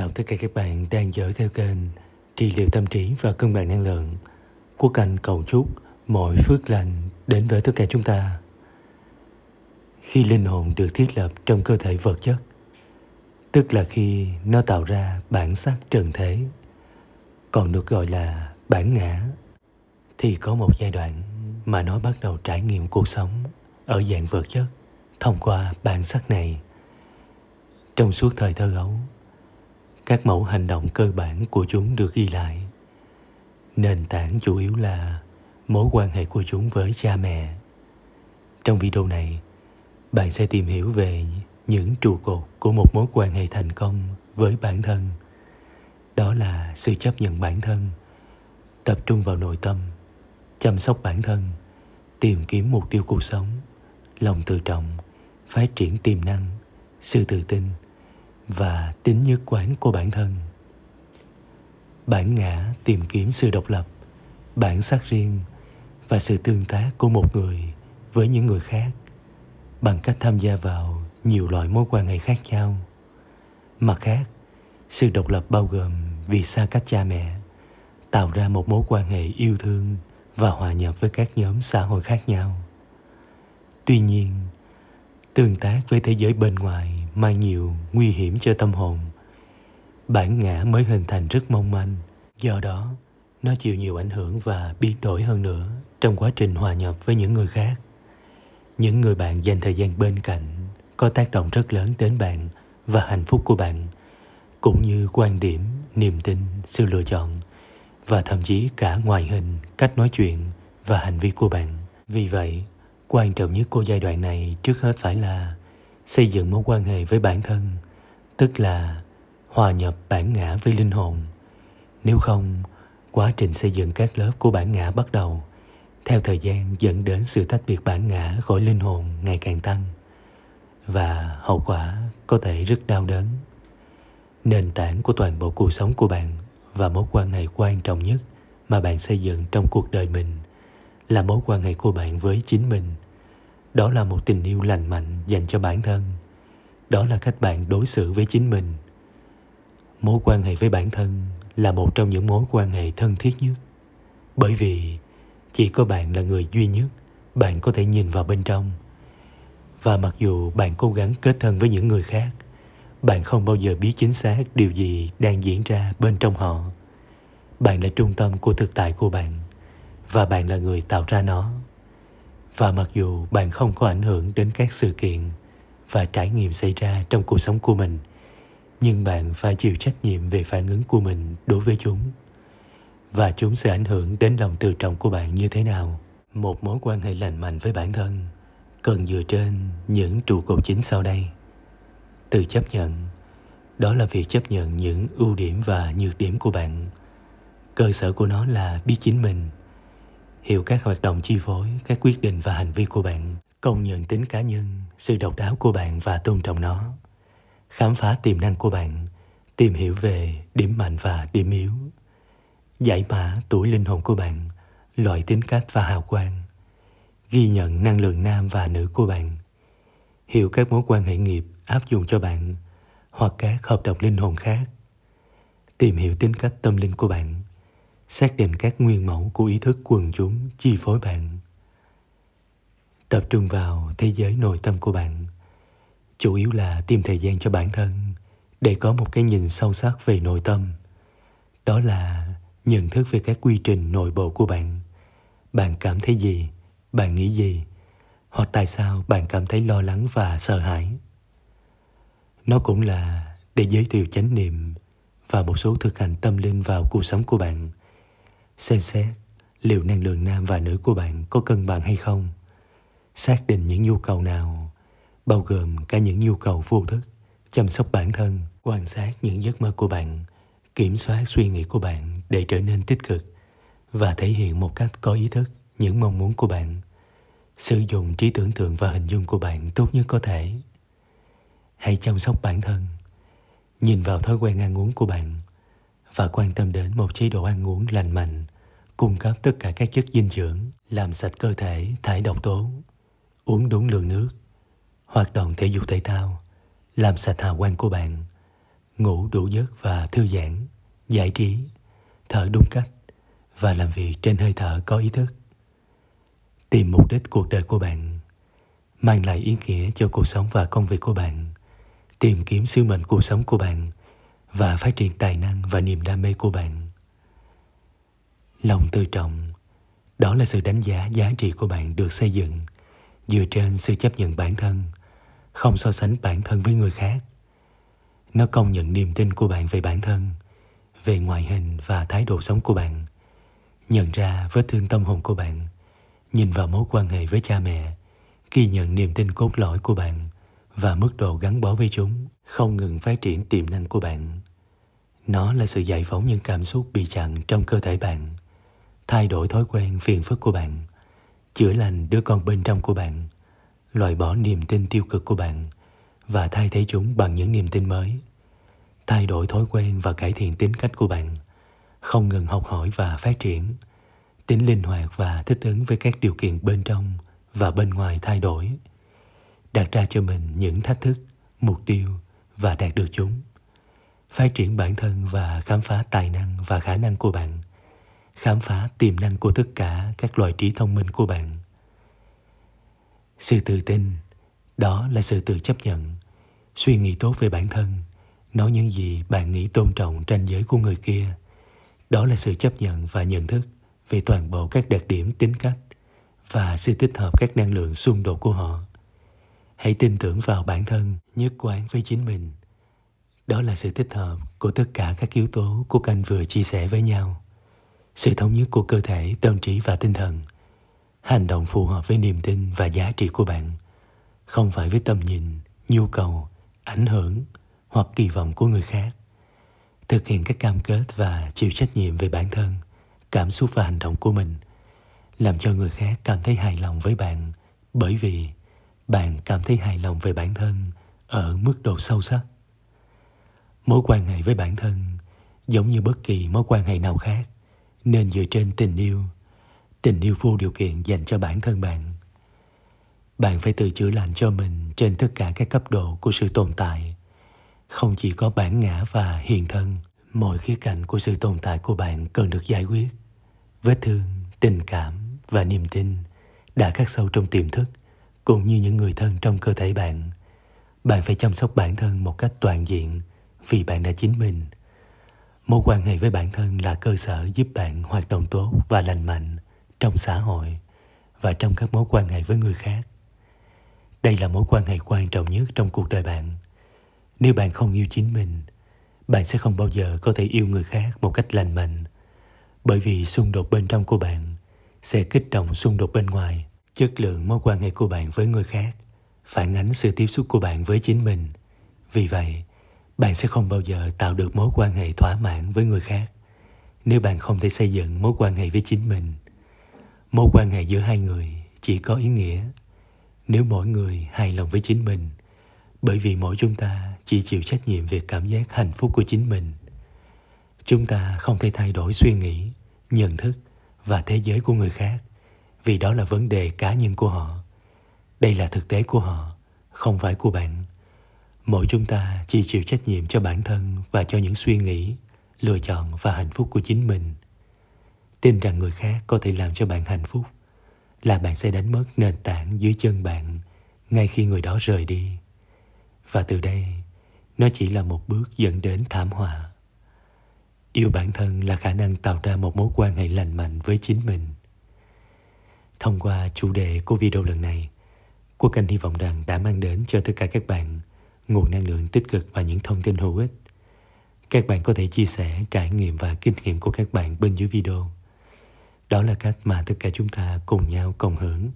chào tất cả các bạn đang dõi theo kênh Trị liệu tâm trí và cân bằng năng lượng của kênh Cầu Chúc mọi phước lành đến với tất cả chúng ta. Khi linh hồn được thiết lập trong cơ thể vật chất, tức là khi nó tạo ra bản sắc trần thế, còn được gọi là bản ngã, thì có một giai đoạn mà nó bắt đầu trải nghiệm cuộc sống ở dạng vật chất thông qua bản sắc này. Trong suốt thời thơ ấu, các mẫu hành động cơ bản của chúng được ghi lại nền tảng chủ yếu là mối quan hệ của chúng với cha mẹ trong video này bạn sẽ tìm hiểu về những trụ cột của một mối quan hệ thành công với bản thân đó là sự chấp nhận bản thân tập trung vào nội tâm chăm sóc bản thân tìm kiếm mục tiêu cuộc sống lòng tự trọng phát triển tiềm năng sự tự tin và tính nhất quán của bản thân bản ngã tìm kiếm sự độc lập bản sắc riêng và sự tương tác của một người với những người khác bằng cách tham gia vào nhiều loại mối quan hệ khác nhau mặt khác sự độc lập bao gồm vì xa cách cha mẹ tạo ra một mối quan hệ yêu thương và hòa nhập với các nhóm xã hội khác nhau tuy nhiên tương tác với thế giới bên ngoài mang nhiều nguy hiểm cho tâm hồn bản ngã mới hình thành rất mong manh do đó nó chịu nhiều ảnh hưởng và biến đổi hơn nữa trong quá trình hòa nhập với những người khác những người bạn dành thời gian bên cạnh có tác động rất lớn đến bạn và hạnh phúc của bạn cũng như quan điểm niềm tin sự lựa chọn và thậm chí cả ngoại hình cách nói chuyện và hành vi của bạn vì vậy quan trọng nhất của giai đoạn này trước hết phải là xây dựng mối quan hệ với bản thân tức là hòa nhập bản ngã với linh hồn nếu không quá trình xây dựng các lớp của bản ngã bắt đầu theo thời gian dẫn đến sự tách biệt bản ngã khỏi linh hồn ngày càng tăng và hậu quả có thể rất đau đớn nền tảng của toàn bộ cuộc sống của bạn và mối quan hệ quan trọng nhất mà bạn xây dựng trong cuộc đời mình là mối quan hệ của bạn với chính mình đó là một tình yêu lành mạnh dành cho bản thân đó là cách bạn đối xử với chính mình mối quan hệ với bản thân là một trong những mối quan hệ thân thiết nhất bởi vì chỉ có bạn là người duy nhất bạn có thể nhìn vào bên trong và mặc dù bạn cố gắng kết thân với những người khác bạn không bao giờ biết chính xác điều gì đang diễn ra bên trong họ bạn là trung tâm của thực tại của bạn và bạn là người tạo ra nó và mặc dù bạn không có ảnh hưởng đến các sự kiện và trải nghiệm xảy ra trong cuộc sống của mình nhưng bạn phải chịu trách nhiệm về phản ứng của mình đối với chúng và chúng sẽ ảnh hưởng đến lòng tự trọng của bạn như thế nào một mối quan hệ lành mạnh với bản thân cần dựa trên những trụ cột chính sau đây từ chấp nhận đó là việc chấp nhận những ưu điểm và nhược điểm của bạn cơ sở của nó là biết chính mình hiểu các hoạt động chi phối, các quyết định và hành vi của bạn, công nhận tính cá nhân, sự độc đáo của bạn và tôn trọng nó, khám phá tiềm năng của bạn, tìm hiểu về điểm mạnh và điểm yếu, giải mã tuổi linh hồn của bạn, loại tính cách và hào quang, ghi nhận năng lượng nam và nữ của bạn, hiểu các mối quan hệ nghiệp áp dụng cho bạn hoặc các hợp đồng linh hồn khác, tìm hiểu tính cách tâm linh của bạn, xác định các nguyên mẫu của ý thức quần chúng chi phối bạn tập trung vào thế giới nội tâm của bạn chủ yếu là tìm thời gian cho bản thân để có một cái nhìn sâu sắc về nội tâm đó là nhận thức về các quy trình nội bộ của bạn bạn cảm thấy gì bạn nghĩ gì hoặc tại sao bạn cảm thấy lo lắng và sợ hãi nó cũng là để giới thiệu chánh niệm và một số thực hành tâm linh vào cuộc sống của bạn xem xét liệu năng lượng nam và nữ của bạn có cân bằng hay không. Xác định những nhu cầu nào, bao gồm cả những nhu cầu vô thức, chăm sóc bản thân, quan sát những giấc mơ của bạn, kiểm soát suy nghĩ của bạn để trở nên tích cực và thể hiện một cách có ý thức những mong muốn của bạn. Sử dụng trí tưởng tượng và hình dung của bạn tốt nhất có thể. Hãy chăm sóc bản thân. Nhìn vào thói quen ăn uống của bạn và quan tâm đến một chế độ ăn uống lành mạnh, cung cấp tất cả các chất dinh dưỡng, làm sạch cơ thể, thải độc tố, uống đúng lượng nước, hoạt động thể dục thể thao, làm sạch hào quang của bạn, ngủ đủ giấc và thư giãn, giải trí, thở đúng cách và làm việc trên hơi thở có ý thức. Tìm mục đích cuộc đời của bạn, mang lại ý nghĩa cho cuộc sống và công việc của bạn, tìm kiếm sứ mệnh cuộc sống của bạn và phát triển tài năng và niềm đam mê của bạn lòng tự trọng đó là sự đánh giá giá trị của bạn được xây dựng dựa trên sự chấp nhận bản thân không so sánh bản thân với người khác nó công nhận niềm tin của bạn về bản thân về ngoại hình và thái độ sống của bạn nhận ra vết thương tâm hồn của bạn nhìn vào mối quan hệ với cha mẹ ghi nhận niềm tin cốt lõi của bạn và mức độ gắn bó với chúng không ngừng phát triển tiềm năng của bạn nó là sự giải phóng những cảm xúc bị chặn trong cơ thể bạn thay đổi thói quen phiền phức của bạn chữa lành đứa con bên trong của bạn loại bỏ niềm tin tiêu cực của bạn và thay thế chúng bằng những niềm tin mới thay đổi thói quen và cải thiện tính cách của bạn không ngừng học hỏi và phát triển tính linh hoạt và thích ứng với các điều kiện bên trong và bên ngoài thay đổi đặt ra cho mình những thách thức mục tiêu và đạt được chúng phát triển bản thân và khám phá tài năng và khả năng của bạn khám phá tiềm năng của tất cả các loại trí thông minh của bạn sự tự tin đó là sự tự chấp nhận suy nghĩ tốt về bản thân nói những gì bạn nghĩ tôn trọng ranh giới của người kia đó là sự chấp nhận và nhận thức về toàn bộ các đặc điểm tính cách và sự tích hợp các năng lượng xung đột của họ hãy tin tưởng vào bản thân nhất quán với chính mình đó là sự tích hợp của tất cả các yếu tố của anh vừa chia sẻ với nhau sự thống nhất của cơ thể tâm trí và tinh thần hành động phù hợp với niềm tin và giá trị của bạn không phải với tầm nhìn nhu cầu ảnh hưởng hoặc kỳ vọng của người khác thực hiện các cam kết và chịu trách nhiệm về bản thân cảm xúc và hành động của mình làm cho người khác cảm thấy hài lòng với bạn bởi vì bạn cảm thấy hài lòng về bản thân ở mức độ sâu sắc mối quan hệ với bản thân giống như bất kỳ mối quan hệ nào khác nên dựa trên tình yêu tình yêu vô điều kiện dành cho bản thân bạn bạn phải tự chữa lành cho mình trên tất cả các cấp độ của sự tồn tại không chỉ có bản ngã và hiện thân mọi khía cạnh của sự tồn tại của bạn cần được giải quyết vết thương tình cảm và niềm tin đã khắc sâu trong tiềm thức cũng như những người thân trong cơ thể bạn bạn phải chăm sóc bản thân một cách toàn diện vì bạn đã chính mình mối quan hệ với bản thân là cơ sở giúp bạn hoạt động tốt và lành mạnh trong xã hội và trong các mối quan hệ với người khác đây là mối quan hệ quan trọng nhất trong cuộc đời bạn nếu bạn không yêu chính mình bạn sẽ không bao giờ có thể yêu người khác một cách lành mạnh bởi vì xung đột bên trong của bạn sẽ kích động xung đột bên ngoài chất lượng mối quan hệ của bạn với người khác phản ánh sự tiếp xúc của bạn với chính mình vì vậy bạn sẽ không bao giờ tạo được mối quan hệ thỏa mãn với người khác nếu bạn không thể xây dựng mối quan hệ với chính mình mối quan hệ giữa hai người chỉ có ý nghĩa nếu mỗi người hài lòng với chính mình bởi vì mỗi chúng ta chỉ chịu trách nhiệm về cảm giác hạnh phúc của chính mình chúng ta không thể thay đổi suy nghĩ nhận thức và thế giới của người khác vì đó là vấn đề cá nhân của họ đây là thực tế của họ không phải của bạn mỗi chúng ta chỉ chịu trách nhiệm cho bản thân và cho những suy nghĩ lựa chọn và hạnh phúc của chính mình tin rằng người khác có thể làm cho bạn hạnh phúc là bạn sẽ đánh mất nền tảng dưới chân bạn ngay khi người đó rời đi và từ đây nó chỉ là một bước dẫn đến thảm họa yêu bản thân là khả năng tạo ra một mối quan hệ lành mạnh với chính mình Thông qua chủ đề của video lần này, Quốc Anh hy vọng rằng đã mang đến cho tất cả các bạn nguồn năng lượng tích cực và những thông tin hữu ích. Các bạn có thể chia sẻ trải nghiệm và kinh nghiệm của các bạn bên dưới video. Đó là cách mà tất cả chúng ta cùng nhau cộng hưởng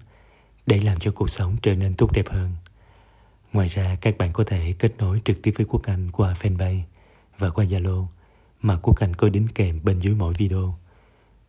để làm cho cuộc sống trở nên tốt đẹp hơn. Ngoài ra, các bạn có thể kết nối trực tiếp với Quốc Anh qua fanpage và qua Zalo mà Quốc Anh có đính kèm bên dưới mỗi video.